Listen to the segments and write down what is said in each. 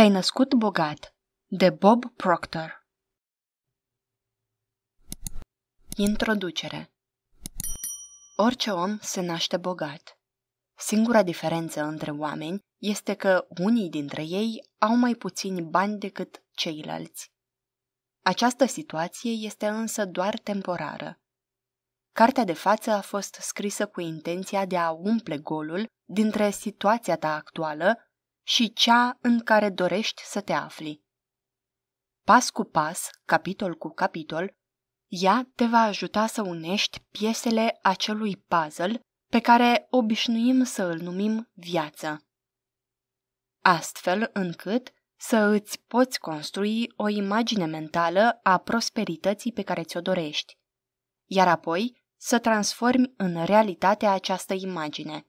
Te-ai născut bogat de Bob Proctor Introducere Orice om se naște bogat. Singura diferență între oameni este că unii dintre ei au mai puțini bani decât ceilalți. Această situație este însă doar temporară. Cartea de față a fost scrisă cu intenția de a umple golul dintre situația ta actuală și cea în care dorești să te afli. Pas cu pas, capitol cu capitol, ea te va ajuta să unești piesele acelui puzzle pe care obișnuim să îl numim viață. Astfel încât să îți poți construi o imagine mentală a prosperității pe care ți-o dorești, iar apoi să transformi în realitate această imagine.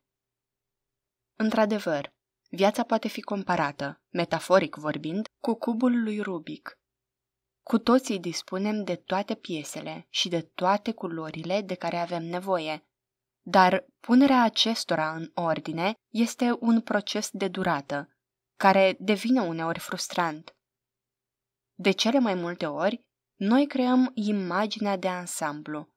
Într-adevăr, Viața poate fi comparată, metaforic vorbind, cu cubul lui Rubik. Cu toții dispunem de toate piesele și de toate culorile de care avem nevoie, dar punerea acestora în ordine este un proces de durată, care devine uneori frustrant. De cele mai multe ori, noi creăm imaginea de ansamblu,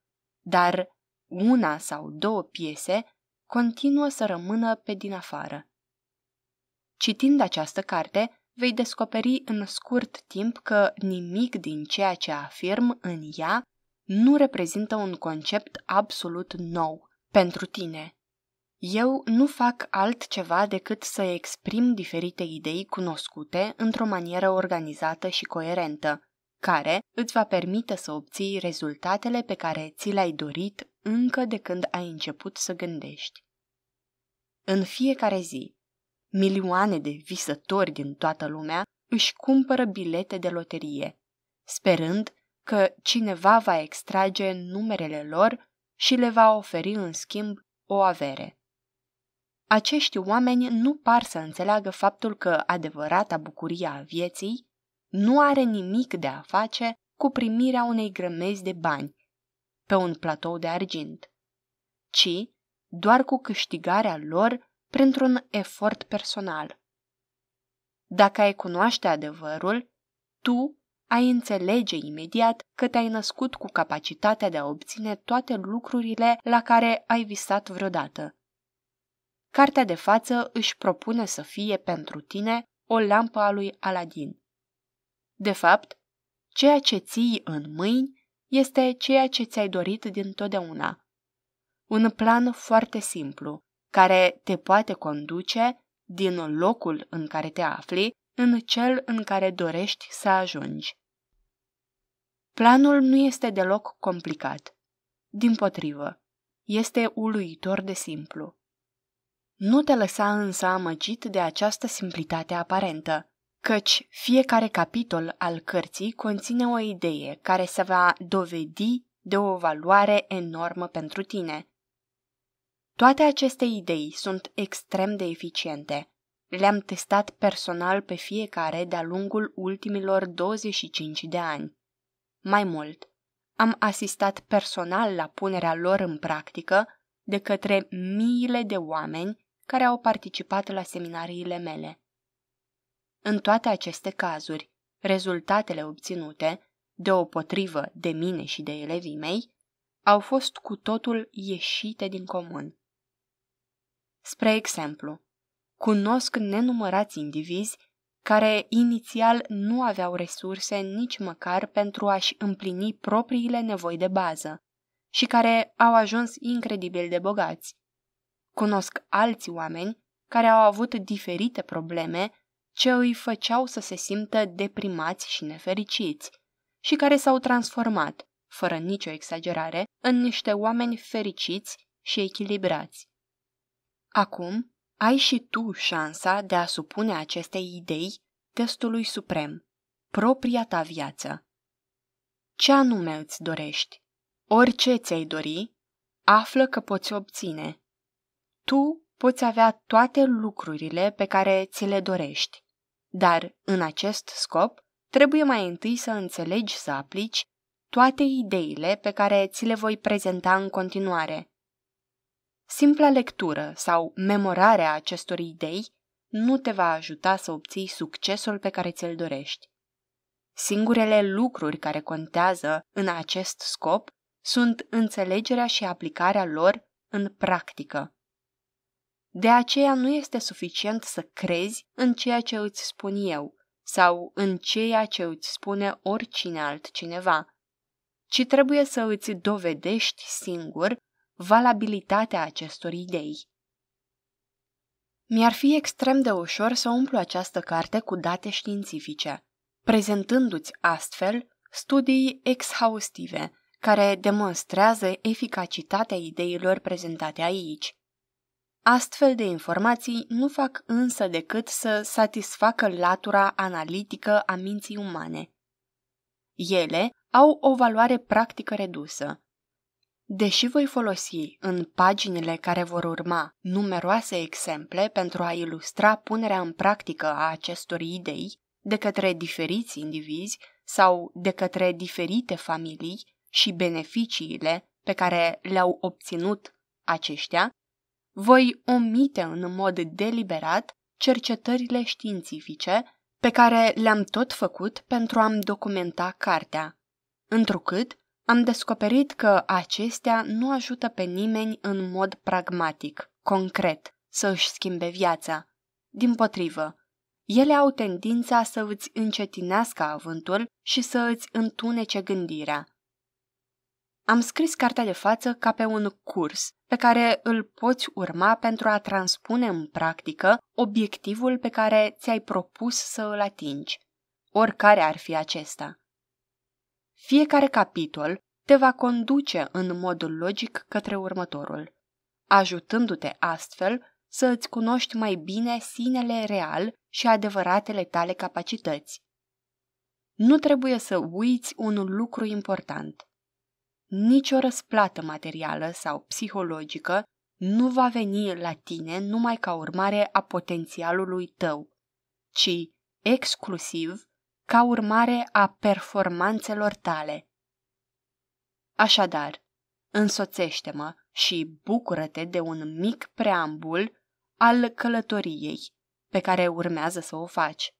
dar una sau două piese continuă să rămână pe din afară. Citind această carte, vei descoperi în scurt timp că nimic din ceea ce afirm în ea nu reprezintă un concept absolut nou pentru tine. Eu nu fac altceva decât să exprim diferite idei cunoscute într-o manieră organizată și coerentă, care îți va permite să obții rezultatele pe care ți le-ai dorit încă de când ai început să gândești. În fiecare zi, Milioane de visători din toată lumea își cumpără bilete de loterie, sperând că cineva va extrage numerele lor și le va oferi în schimb o avere. Acești oameni nu par să înțeleagă faptul că adevărata bucurie a vieții nu are nimic de a face cu primirea unei grămezi de bani pe un platou de argint, ci doar cu câștigarea lor printr-un efort personal. Dacă ai cunoaște adevărul, tu ai înțelege imediat că te-ai născut cu capacitatea de a obține toate lucrurile la care ai visat vreodată. Cartea de față își propune să fie pentru tine o lampă a lui Aladin. De fapt, ceea ce ții în mâini este ceea ce ți-ai dorit dintotdeauna. Un plan foarte simplu, care te poate conduce din locul în care te afli în cel în care dorești să ajungi. Planul nu este deloc complicat. Din potrivă, este uluitor de simplu. Nu te lăsa însă amăgit de această simplitate aparentă, căci fiecare capitol al cărții conține o idee care se va dovedi de o valoare enormă pentru tine toate aceste idei sunt extrem de eficiente. Le-am testat personal pe fiecare de-a lungul ultimilor 25 de ani. Mai mult, am asistat personal la punerea lor în practică de către miile de oameni care au participat la seminariile mele. În toate aceste cazuri, rezultatele obținute, deopotrivă de mine și de elevii mei, au fost cu totul ieșite din comun. Spre exemplu, cunosc nenumărați indivizi care inițial nu aveau resurse nici măcar pentru a-și împlini propriile nevoi de bază și care au ajuns incredibil de bogați. Cunosc alți oameni care au avut diferite probleme ce îi făceau să se simtă deprimați și nefericiți și care s-au transformat, fără nicio exagerare, în niște oameni fericiți și echilibrați. Acum ai și tu șansa de a supune acestei idei testului suprem, propria ta viață. Ce anume îți dorești? Orice ți-ai dori, află că poți obține. Tu poți avea toate lucrurile pe care ți le dorești, dar în acest scop trebuie mai întâi să înțelegi să aplici toate ideile pe care ți le voi prezenta în continuare – Simpla lectură sau memorarea acestor idei nu te va ajuta să obții succesul pe care ți-l dorești. Singurele lucruri care contează în acest scop sunt înțelegerea și aplicarea lor în practică. De aceea nu este suficient să crezi în ceea ce îți spun eu sau în ceea ce îți spune oricine altcineva, ci trebuie să îți dovedești singur valabilitatea acestor idei. Mi-ar fi extrem de ușor să umplu această carte cu date științifice, prezentându-ți astfel studii exhaustive care demonstrează eficacitatea ideilor prezentate aici. Astfel de informații nu fac însă decât să satisfacă latura analitică a minții umane. Ele au o valoare practică redusă, Deși voi folosi în paginile care vor urma numeroase exemple pentru a ilustra punerea în practică a acestor idei de către diferiți indivizi sau de către diferite familii și beneficiile pe care le-au obținut aceștia, voi omite în mod deliberat cercetările științifice pe care le-am tot făcut pentru a-mi documenta cartea, întrucât am descoperit că acestea nu ajută pe nimeni în mod pragmatic, concret, să își schimbe viața. Din potrivă, ele au tendința să îți încetinească avântul și să îți întunece gândirea. Am scris cartea de față ca pe un curs pe care îl poți urma pentru a transpune în practică obiectivul pe care ți-ai propus să îl atingi, oricare ar fi acesta. Fiecare capitol te va conduce în mod logic către următorul, ajutându-te astfel să îți cunoști mai bine sinele real și adevăratele tale capacități. Nu trebuie să uiți un lucru important. Nici o răsplată materială sau psihologică nu va veni la tine numai ca urmare a potențialului tău, ci exclusiv ca urmare a performanțelor tale. Așadar, însoțește-mă și bucură-te de un mic preambul al călătoriei pe care urmează să o faci.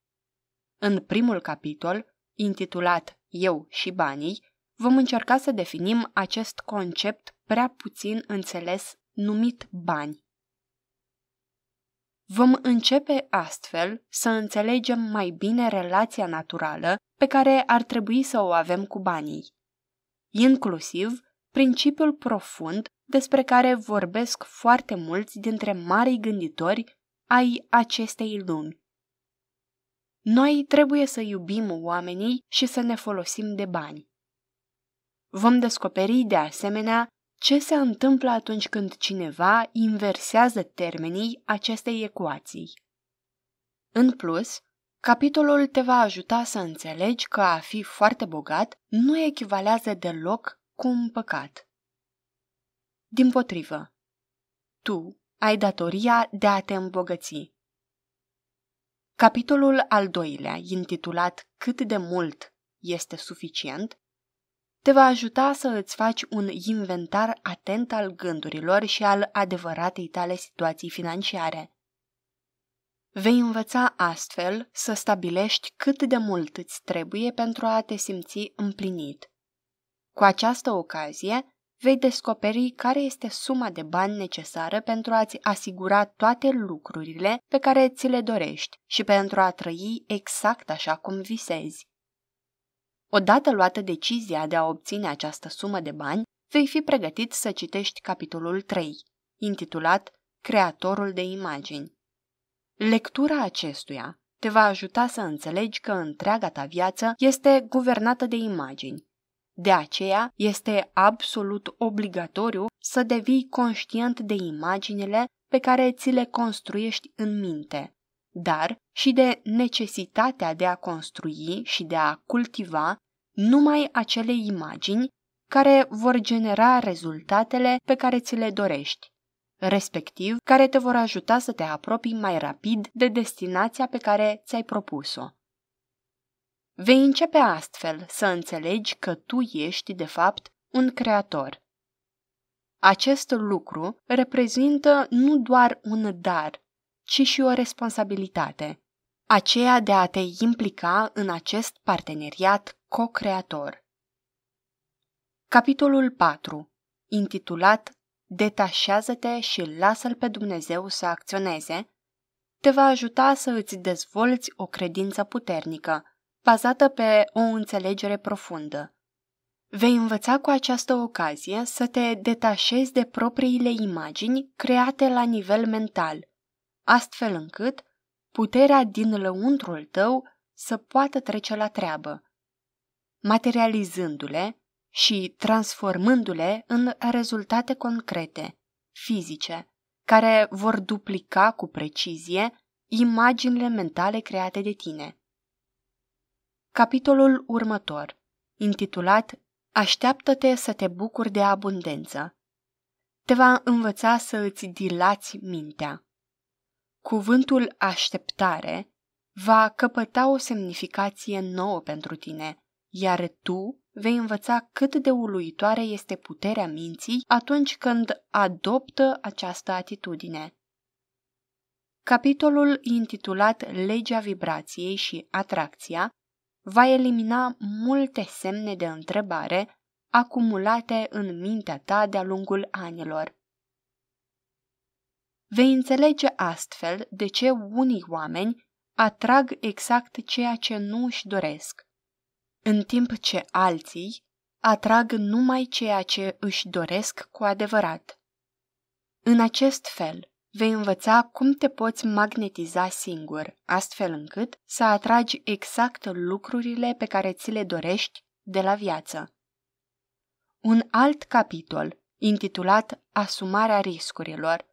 În primul capitol, intitulat Eu și banii, vom încerca să definim acest concept prea puțin înțeles numit bani. Vom începe astfel să înțelegem mai bine relația naturală pe care ar trebui să o avem cu banii, inclusiv principiul profund despre care vorbesc foarte mulți dintre marii gânditori ai acestei lumi. Noi trebuie să iubim oamenii și să ne folosim de bani. Vom descoperi de asemenea ce se întâmplă atunci când cineva inversează termenii acestei ecuații. În plus, capitolul te va ajuta să înțelegi că a fi foarte bogat nu echivalează deloc cu un păcat. Din potrivă, tu ai datoria de a te îmbogăți. Capitolul al doilea, intitulat Cât de mult este suficient, te va ajuta să îți faci un inventar atent al gândurilor și al adevăratei tale situații financiare. Vei învăța astfel să stabilești cât de mult îți trebuie pentru a te simți împlinit. Cu această ocazie, vei descoperi care este suma de bani necesară pentru a-ți asigura toate lucrurile pe care ți le dorești și pentru a trăi exact așa cum visezi. Odată luată decizia de a obține această sumă de bani, vei fi pregătit să citești capitolul 3, intitulat Creatorul de imagini. Lectura acestuia te va ajuta să înțelegi că întreaga ta viață este guvernată de imagini. De aceea, este absolut obligatoriu să devii conștient de imaginile pe care ți le construiești în minte, dar și de necesitatea de a construi și de a cultiva numai acele imagini care vor genera rezultatele pe care ți le dorești, respectiv care te vor ajuta să te apropii mai rapid de destinația pe care ți-ai propus-o. Vei începe astfel să înțelegi că tu ești, de fapt, un creator. Acest lucru reprezintă nu doar un dar, ci și o responsabilitate, aceea de a te implica în acest parteneriat co-creator. Capitolul 4, intitulat Detașează-te și lasă-L pe Dumnezeu să acționeze, te va ajuta să îți dezvolți o credință puternică, bazată pe o înțelegere profundă. Vei învăța cu această ocazie să te detașezi de propriile imagini create la nivel mental, astfel încât puterea din lăuntrul tău să poată trece la treabă materializându-le și transformându-le în rezultate concrete, fizice, care vor duplica cu precizie imaginile mentale create de tine. Capitolul următor, intitulat Așteaptă-te să te bucuri de abundență, te va învăța să îți dilați mintea. Cuvântul așteptare va căpăta o semnificație nouă pentru tine – iar tu vei învăța cât de uluitoare este puterea minții atunci când adoptă această atitudine. Capitolul intitulat Legea vibrației și atracția va elimina multe semne de întrebare acumulate în mintea ta de-a lungul anilor. Vei înțelege astfel de ce unii oameni atrag exact ceea ce nu își doresc în timp ce alții atrag numai ceea ce își doresc cu adevărat. În acest fel, vei învăța cum te poți magnetiza singur, astfel încât să atragi exact lucrurile pe care ți le dorești de la viață. Un alt capitol, intitulat Asumarea riscurilor,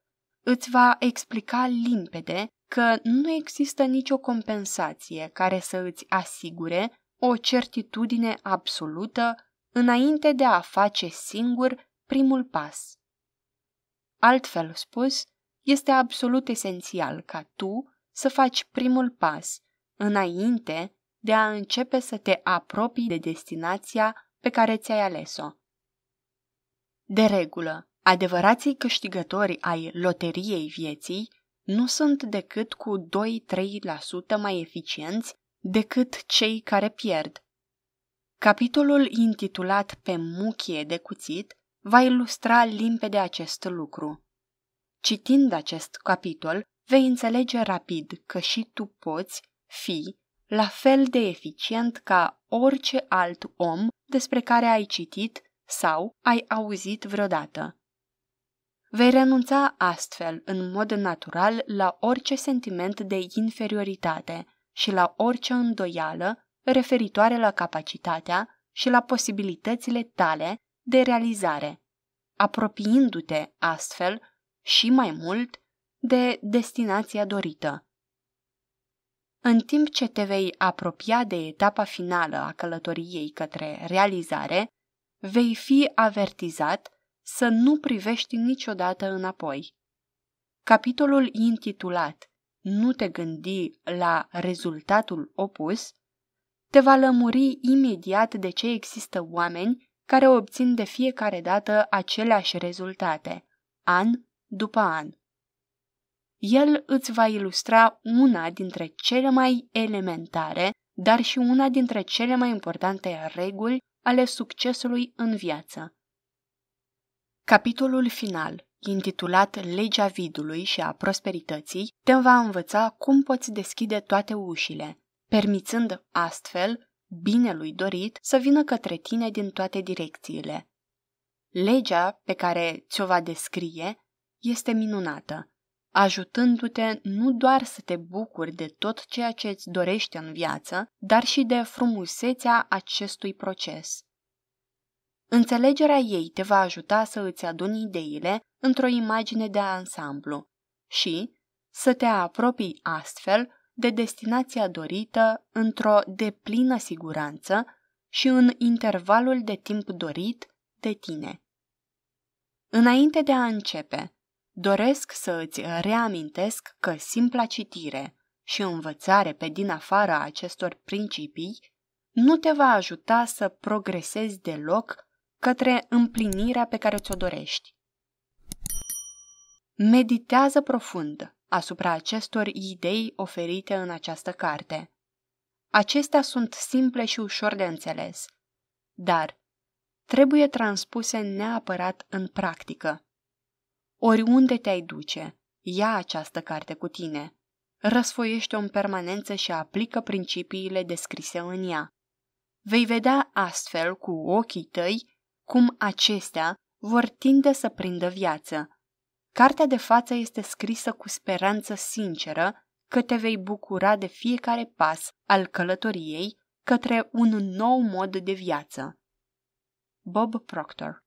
îți va explica limpede că nu există nicio compensație care să îți asigure o certitudine absolută înainte de a face singur primul pas. Altfel spus, este absolut esențial ca tu să faci primul pas înainte de a începe să te apropii de destinația pe care ți-ai ales-o. De regulă, adevărații câștigători ai loteriei vieții nu sunt decât cu 2-3% mai eficienți decât cei care pierd. Capitolul intitulat Pe muchie de cuțit va ilustra limpede acest lucru. Citind acest capitol, vei înțelege rapid că și tu poți fi la fel de eficient ca orice alt om despre care ai citit sau ai auzit vreodată. Vei renunța astfel, în mod natural, la orice sentiment de inferioritate și la orice îndoială referitoare la capacitatea și la posibilitățile tale de realizare, apropiindu-te astfel și mai mult de destinația dorită. În timp ce te vei apropia de etapa finală a călătoriei către realizare, vei fi avertizat să nu privești niciodată înapoi. Capitolul intitulat nu te gândi la rezultatul opus, te va lămuri imediat de ce există oameni care obțin de fiecare dată aceleași rezultate, an după an. El îți va ilustra una dintre cele mai elementare, dar și una dintre cele mai importante reguli ale succesului în viață. Capitolul final intitulat Legea vidului și a prosperității, te va învăța cum poți deschide toate ușile, permițând astfel binelui dorit să vină către tine din toate direcțiile. Legea pe care ți-o va descrie este minunată, ajutându-te nu doar să te bucuri de tot ceea ce îți dorești în viață, dar și de frumusețea acestui proces. Înțelegerea ei te va ajuta să îți aduni ideile într-o imagine de ansamblu și să te apropii astfel de destinația dorită într-o deplină siguranță și în intervalul de timp dorit de tine. Înainte de a începe, doresc să îți reamintesc că simpla citire și învățare pe din afara acestor principii nu te va ajuta să progresezi deloc către împlinirea pe care ți-o dorești. Meditează profund asupra acestor idei oferite în această carte. Acestea sunt simple și ușor de înțeles, dar trebuie transpuse neapărat în practică. Oriunde te-ai duce, ia această carte cu tine. Răsfoiește-o în permanență și aplică principiile descrise în ea. Vei vedea astfel cu ochii tăi cum acestea vor tinde să prindă viață. Cartea de față este scrisă cu speranță sinceră că te vei bucura de fiecare pas al călătoriei către un nou mod de viață. Bob Proctor